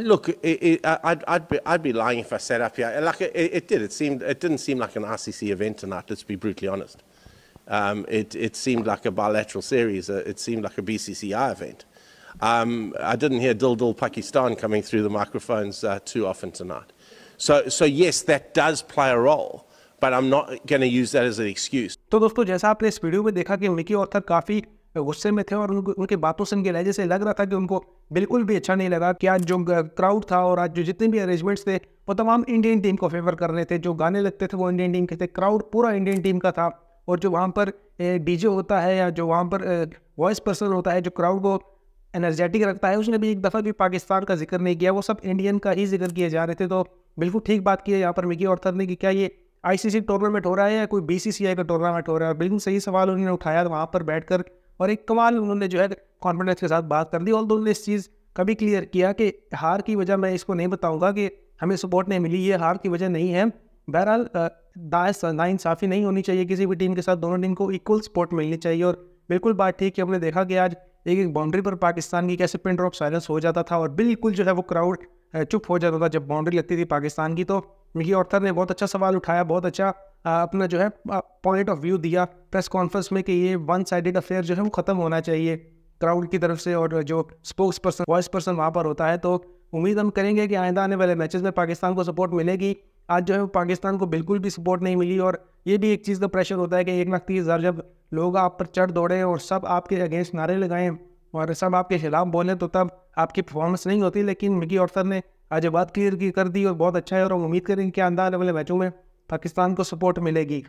look, it, it, I'd, I'd, be, I'd be lying if I said up here. Like it, it did. It seemed. It didn't seem like an RCC event, tonight. Let's be brutally honest. Um, it, it seemed like a bilateral series. Uh, it seemed like a BCCI event. Um, I didn't hear Dil Dil Pakistan coming through the microphones uh, too often tonight. So, so yes, that does play a role. But I'm not going to use that as an excuse. तो दोस्तों जैसा आपने इस video में देखा कि Mickey Arthur काफ़ी तो गुस्से में थे और उनको उनकी बातों से उनके लहजे से लग रहा था कि उनको बिल्कुल भी अच्छा नहीं लगा कि आज जो क्राउड था और आज जो जितने भी अरेंजमेंट्स थे वो तमाम इंडियन टीम को फेवर कर रहे थे जो गाने लगते थे वो इंडियन टीम के थे क्राउड पूरा इंडियन टीम का था और जो वहाँ पर डीजे होता है या जो वहाँ पर वॉइस पर्सन होता है जो क्राउड को एनर्जेटिक रखता है उसने भी एक दफ़ा भी पाकिस्तान का जिक्र नहीं किया वो सब इंडियन का ही जिक्र किए जा रहे थे तो बिल्कुल ठीक बात की है यहाँ पर मिकी ऑर्थर ने कि क्या ये आईसीसी टूर्नामेंट हो रहा है या कोई बीसीसीआई का टूर्नामेंट हो रहा है बिल्कुल सही सवाल उन्होंने उठाया वहाँ पर बैठकर और एक कमाल उन्होंने जो है कॉन्फिडेंस के साथ बात कर दी और उन्होंने इस चीज़ कभी क्लियर किया कि हार की वजह मैं इसको नहीं बताऊँगा कि हमें सपोर्ट नहीं मिली ये हार की वजह नहीं है बहरहाल नाइंसाफ़ी नहीं होनी चाहिए किसी भी टीम के साथ दोनों टीम को इक्वल सपोर्ट मिलनी चाहिए और बिल्कुल बात ठीक है हमने देखा कि आज एक एक बाउंड्री पर पाकिस्तान की कैसे पिन ड्रॉप साइलेंस हो जाता था और बिल्कुल जो है वो क्राउड चुप हो जाता था जब बाउंड्री लगती थी पाकिस्तान की तो मिकी ऑर्थर ने बहुत अच्छा सवाल उठाया बहुत अच्छा अपना जो है पॉइंट ऑफ व्यू दिया प्रेस कॉन्फ्रेंस में कि ये वन साइडेड अफेयर जो है वो ख़त्म होना चाहिए क्राउड की तरफ से और जो स्पोक्स पर्सन वॉइस पर्सन वहाँ पर होता है तो उम्मीद हम करेंगे कि आइंदा आने वाले मैचेस में पाकिस्तान को सपोर्ट मिलेगी आज जो है पाकिस्तान को बिल्कुल भी सपोर्ट नहीं मिली और ये भी एक चीज़ का प्रेशर होता है कि एक लाख तीस हज़ार जब लोग आप पर चढ़ दौड़े और सब आपके अगेंस्ट नारे लगाएं और सब आपके खिलाफ बोलें तो तब आपकी परफॉर्मेंस नहीं होती लेकिन मिकी ऑर्थर ने आज बात क्लियर की कर दी और बहुत अच्छा है और हम उम्मीद करेंगे कि आंदा आने वाले मैचों में पाकिस्तान को सपोर्ट मिलेगी